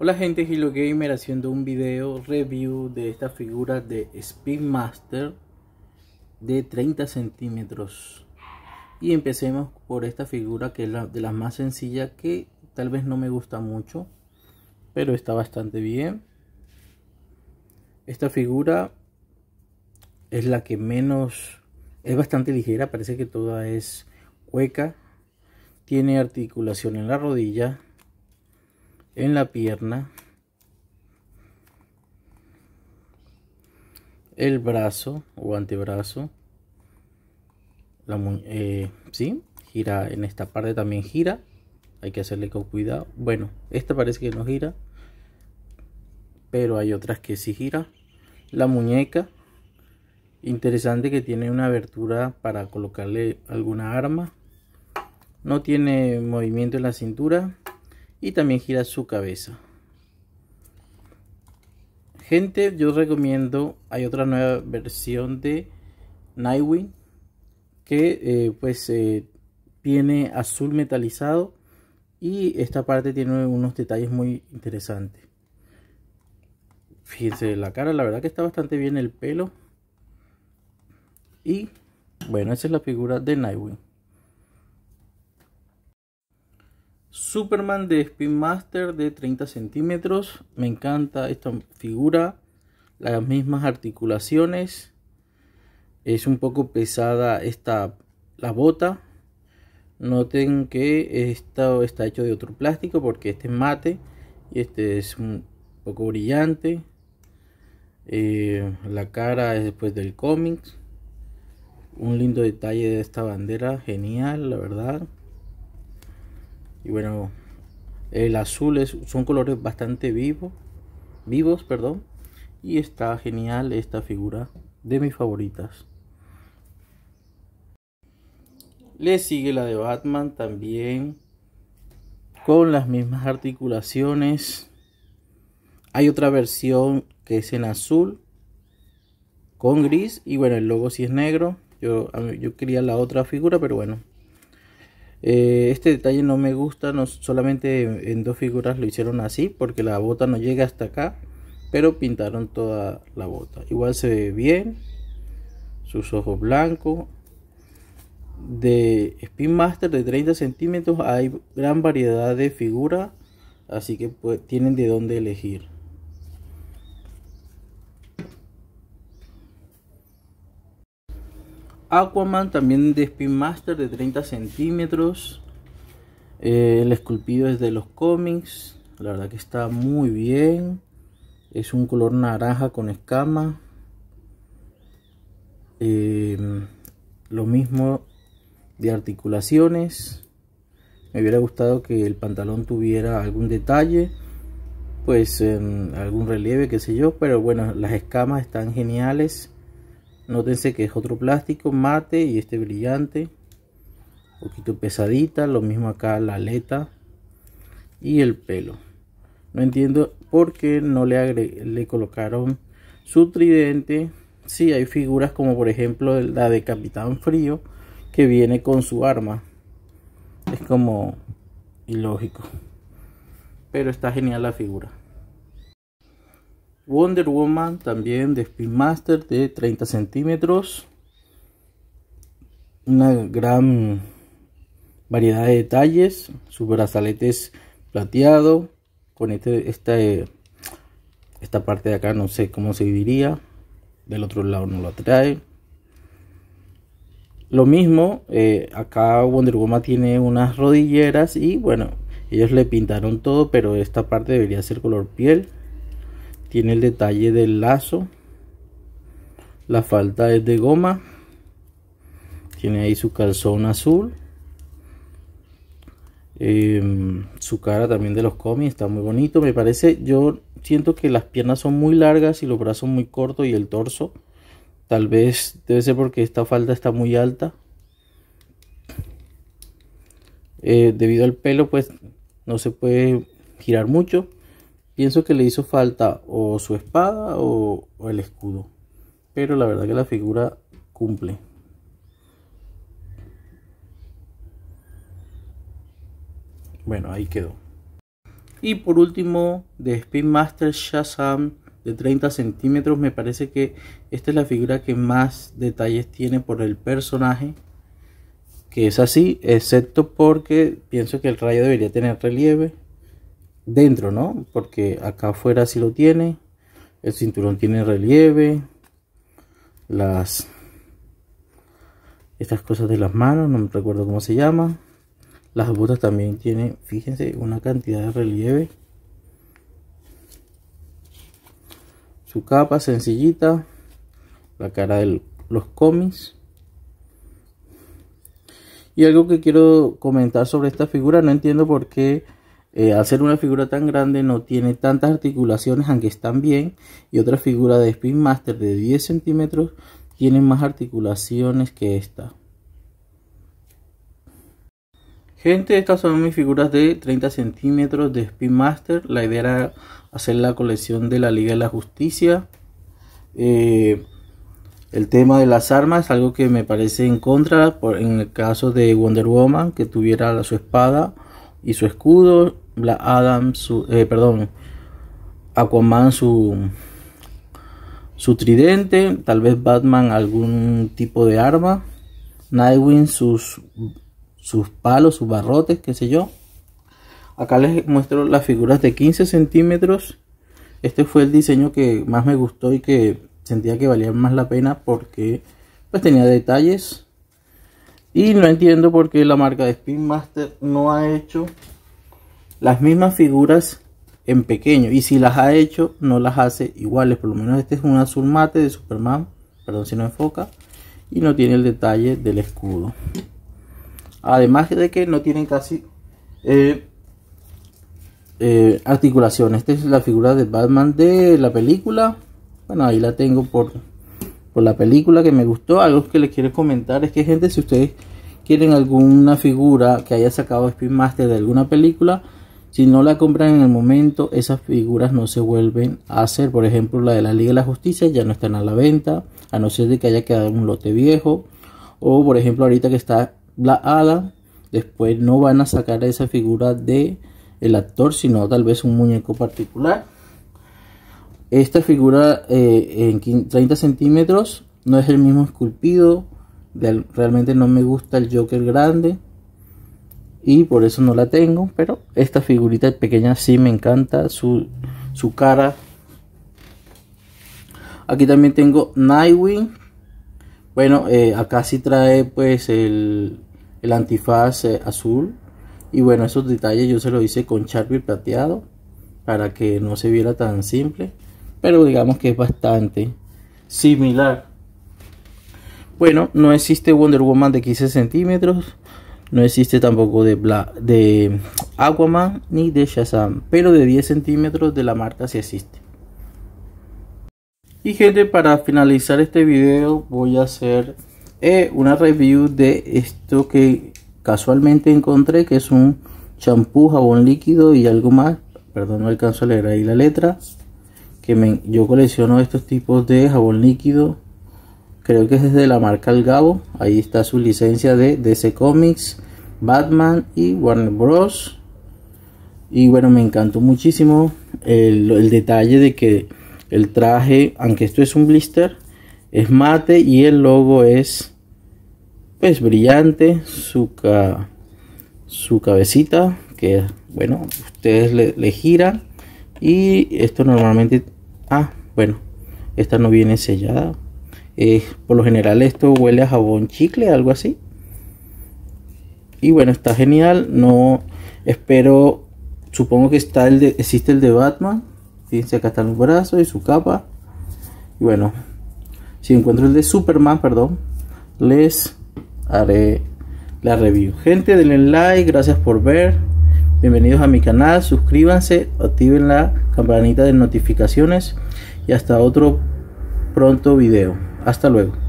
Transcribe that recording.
Hola gente, Hilo Gamer haciendo un video review de esta figura de Speedmaster de 30 centímetros. Y empecemos por esta figura que es la, de las más sencillas que tal vez no me gusta mucho, pero está bastante bien. Esta figura es la que menos, es bastante ligera, parece que toda es hueca. Tiene articulación en la rodilla, en la pierna, el brazo o antebrazo, la eh, ¿sí? gira en esta parte también gira, hay que hacerle con cuidado. Bueno, esta parece que no gira, pero hay otras que sí gira. La muñeca, interesante que tiene una abertura para colocarle alguna arma. No tiene movimiento en la cintura, y también gira su cabeza. Gente, yo recomiendo, hay otra nueva versión de Nightwing que eh, pues eh, tiene azul metalizado y esta parte tiene unos detalles muy interesantes. Fíjense la cara, la verdad que está bastante bien el pelo. Y bueno, esa es la figura de Nightwing. Superman de Spin Master de 30 centímetros. Me encanta esta figura. Las mismas articulaciones. Es un poco pesada esta la bota. Noten que esto está hecho de otro plástico porque este es mate y este es un poco brillante. Eh, la cara es después del cómics Un lindo detalle de esta bandera, genial, la verdad. Y bueno, el azul es, son colores bastante vivos, vivos, perdón. Y está genial esta figura de mis favoritas. Le sigue la de Batman también con las mismas articulaciones. Hay otra versión que es en azul con gris y bueno, el logo sí es negro. Yo, yo quería la otra figura, pero bueno, eh, este detalle no me gusta, no, solamente en dos figuras lo hicieron así porque la bota no llega hasta acá, pero pintaron toda la bota. Igual se ve bien, sus ojos blancos. De Spin Master de 30 centímetros hay gran variedad de figuras, así que pues, tienen de dónde elegir. Aquaman también de Spin Master de 30 centímetros. Eh, el esculpido es de los cómics. La verdad que está muy bien. Es un color naranja con escama. Eh, lo mismo de articulaciones. Me hubiera gustado que el pantalón tuviera algún detalle. Pues em, algún relieve, qué sé yo. Pero bueno, las escamas están geniales Nótense que es otro plástico mate y este brillante. Un poquito pesadita, lo mismo acá la aleta y el pelo. No entiendo por qué no le, le colocaron su tridente. Si sí, hay figuras como por ejemplo la de Capitán Frío que viene con su arma. Es como ilógico. Pero está genial la figura. Wonder Woman también de Speedmaster de 30 centímetros. Una gran variedad de detalles. Su brazalete es plateado. Con este, esta, eh, esta parte de acá no sé cómo se diría. Del otro lado no lo trae. Lo mismo, eh, acá Wonder Woman tiene unas rodilleras y bueno, ellos le pintaron todo, pero esta parte debería ser color piel tiene el detalle del lazo la falta es de goma tiene ahí su calzón azul em, su cara también de los cómics está muy bonito me parece yo siento que las piernas son muy largas y los brazos muy cortos y el torso tal vez debe ser porque esta falda está muy alta eh, debido al pelo pues no se puede girar mucho Pienso que le hizo falta o su espada o, el escudo. Pero la verdad que la figura cumple. Bueno, ahí quedó. Y por último, de Spin Master Shazam de 30 centímetros, me parece que esta es la figura que más detalles tiene por el personaje. Que es así, excepto porque pienso que el rayo debería tener relieve dentro, ¿no? Porque acá afuera sí lo tiene. El cinturón tiene relieve. Las... Estas cosas de las manos, no me recuerdo cómo se llaman Las botas también tienen, fíjense, una cantidad de relieve. Su capa sencillita. La cara de los cómics. Y algo que quiero comentar sobre esta figura, no entiendo por qué eh, al ser una figura tan grande no tiene tantas articulaciones, aunque están bien, y otra figura de Spin Master de 10 centímetros tiene más articulaciones que esta. Gente, estas son mis figuras de 30 centímetros de Spin Master. La idea era hacer la colección de la Liga de la Justicia. Eh, el tema de las armas, es algo que me parece en contra en el caso de Wonder Woman, que tuviera su espada y su escudo Adam, su, eh, perdón, Aquaman su, su tridente, tal vez Batman algún tipo de arma, Nightwing sus, sus palos, sus barrotes, qué sé yo. Acá les muestro las figuras de 15 centímetros. Este fue el diseño que más me gustó y que sentía que valía más la pena porque pues tenía detalles. Y no entiendo por qué la marca de Spin Master no ha hecho las mismas figuras en pequeño. Y si las ha hecho, no las hace iguales. Por lo menos este es un azul mate de Superman. Perdón si no enfoca. Y no tiene el detalle del escudo. Además de que no tienen casi eh, eh, articulación. Esta es la figura de Batman de la película. Bueno, ahí la tengo por, por la película que me gustó. Algo que les quiero comentar es que, gente, si ustedes quieren alguna figura que haya sacado Spin Master de alguna película, si no la compran en el momento, esas figuras no se vuelven a hacer. Por ejemplo, la de la Liga de la Justicia ya no están a la venta, a no ser de que haya quedado un lote viejo. O por ejemplo, ahorita que está la ala después no van a sacar esa figura de actor, sino tal vez un muñeco particular. Esta figura eh, en 30 centímetros no es el mismo esculpido. Realmente no me gusta el Joker grande y por eso no la tengo, pero esta figurita pequeña sí me encanta su, cara. Aquí también tengo Nightwing. Bueno, eh, acá sí trae pues el, antifaz eh, azul. Y bueno, esos detalles yo se los hice con Sharpie plateado para que no se viera tan simple. Pero digamos que es bastante similar. Bueno, no existe Wonder Woman de 15 centímetros no existe tampoco de, de Aquaman ni de Shazam, pero de 10 centímetros de la marca sí existe. Y gente, para finalizar este video voy a hacer eh, una review de esto que casualmente encontré, que es un champú, jabón líquido y algo más. Perdón, no alcanzo a leer ahí la letra. Que yo colecciono estos tipos de jabón líquido creo que es de la marca El Gabo. Ahí está su licencia de DC Comics, Batman y Warner Bros. Y bueno, me encantó muchísimo el, detalle de que el traje, aunque esto es un blister, es mate y el logo es pues brillante. Su, su cabecita, que bueno, ustedes le giran. Y esto normalmente... Ah, bueno, esta no viene sellada eh, por lo general esto huele a jabón chicle, algo así. Y bueno, está genial. No espero, supongo que está el de, existe el de Batman. Fíjense, acá están los brazos y su capa. Y bueno, si encuentro el de Superman, perdón, les haré la review. Gente, denle like, gracias por ver. Bienvenidos a mi canal, suscríbanse, activen la campanita de notificaciones y hasta otro pronto video. Hasta luego.